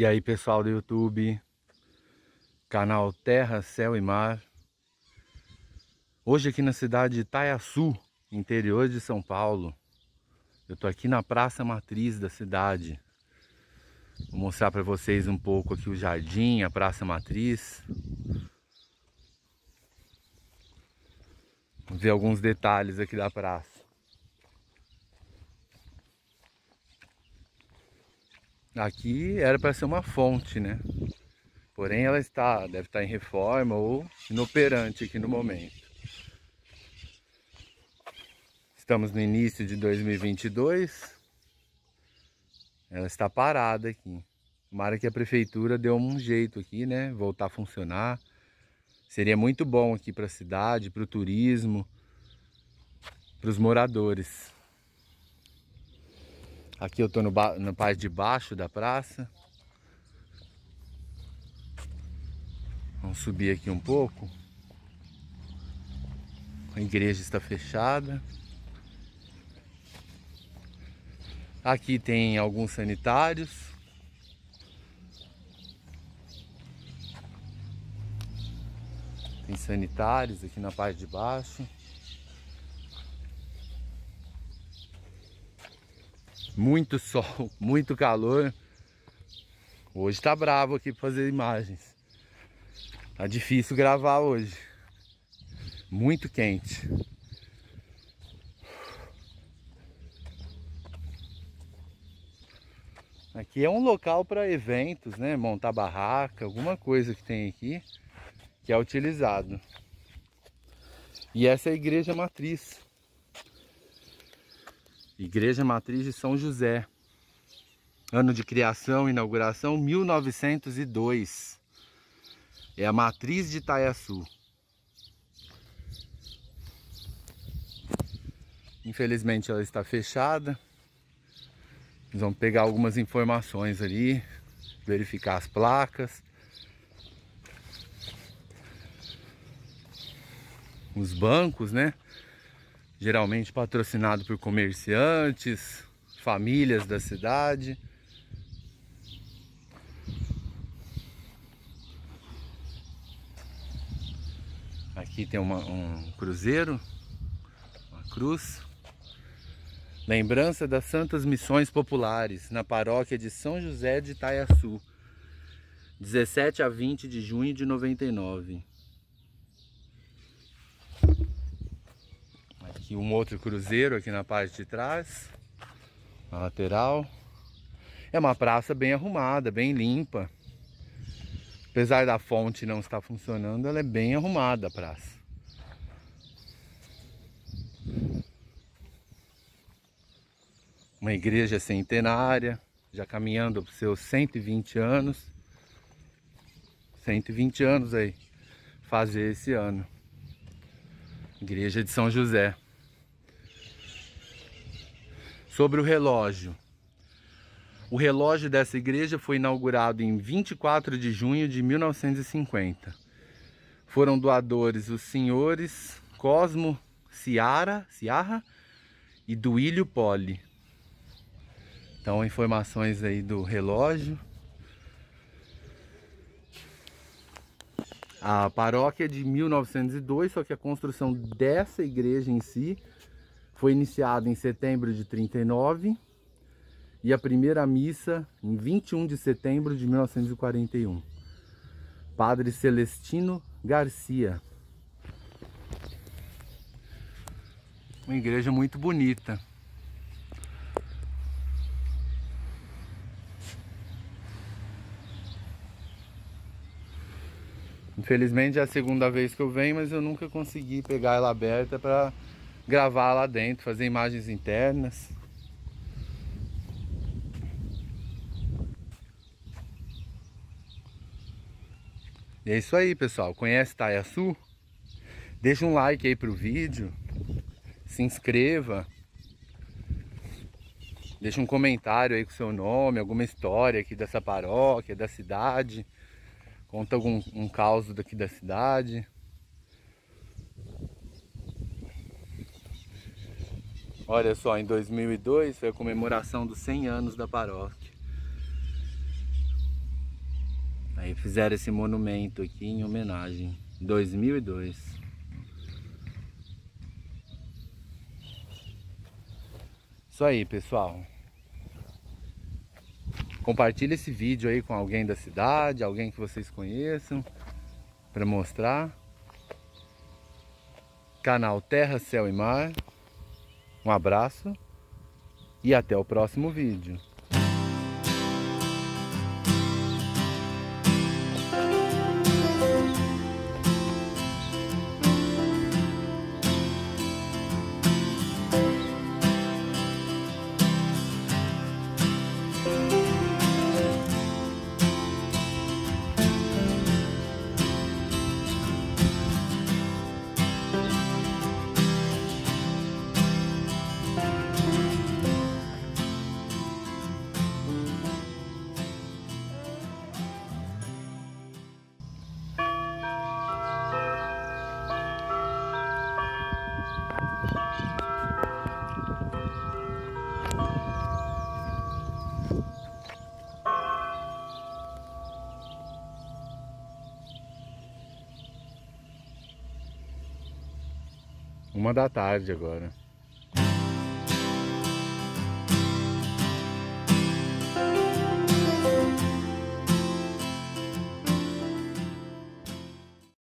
E aí pessoal do YouTube, canal Terra, Céu e Mar. Hoje aqui na cidade de Itaiaçu, interior de São Paulo. Eu tô aqui na Praça Matriz da cidade. Vou mostrar para vocês um pouco aqui o jardim, a Praça Matriz. Vou ver alguns detalhes aqui da praça. Aqui era para ser uma fonte, né? Porém, ela está, deve estar em reforma ou inoperante aqui no momento. Estamos no início de 2022. Ela está parada aqui. Tomara que a prefeitura deu um jeito aqui, né? Voltar a funcionar. Seria muito bom aqui para a cidade, para o turismo, para os moradores. Aqui eu estou na parte de baixo da praça. Vamos subir aqui um pouco. A igreja está fechada. Aqui tem alguns sanitários. Tem sanitários aqui na parte de baixo. Muito sol, muito calor. Hoje tá bravo aqui pra fazer imagens. Tá difícil gravar hoje. Muito quente. Aqui é um local para eventos, né? Montar barraca, alguma coisa que tem aqui que é utilizado. E essa é a igreja matriz Igreja Matriz de São José. Ano de criação e inauguração 1902. É a matriz de Itaiaçu. Infelizmente ela está fechada. Nós vamos pegar algumas informações ali, verificar as placas. Os bancos, né? geralmente patrocinado por comerciantes, famílias da cidade. Aqui tem uma, um cruzeiro, uma cruz. Lembrança das Santas Missões Populares na paróquia de São José de Itaiaçu, 17 a 20 de junho de 99. aqui um outro cruzeiro aqui na parte de trás, na lateral. É uma praça bem arrumada, bem limpa. Apesar da fonte não estar funcionando, ela é bem arrumada a praça. Uma igreja centenária, já caminhando para os seus 120 anos. 120 anos aí, fazer esse ano. Igreja de São José. Sobre o relógio. O relógio dessa igreja foi inaugurado em 24 de junho de 1950. Foram doadores os senhores Cosmo Ciara, Ciarra e Duílio Poli. Então, informações aí do relógio. A paróquia é de 1902, só que a construção dessa igreja em si foi iniciada em setembro de 39 e a primeira missa em 21 de setembro de 1941. Padre Celestino Garcia. Uma igreja muito bonita. Infelizmente é a segunda vez que eu venho, mas eu nunca consegui pegar ela aberta para gravar lá dentro, fazer imagens internas. E é isso aí, pessoal. Conhece Taiaçu? Deixa um like aí pro vídeo. Se inscreva. Deixa um comentário aí com seu nome, alguma história aqui dessa paróquia, da cidade. Conta algum um caos daqui da cidade. Olha só, em 2002 foi a comemoração dos 100 anos da paróquia. Aí fizeram esse monumento aqui em homenagem. 2002. Isso aí, pessoal. Compartilhe esse vídeo aí com alguém da cidade, alguém que vocês conheçam, para mostrar. Canal Terra, Céu e Mar. Um abraço e até o próximo vídeo. Uma da tarde agora.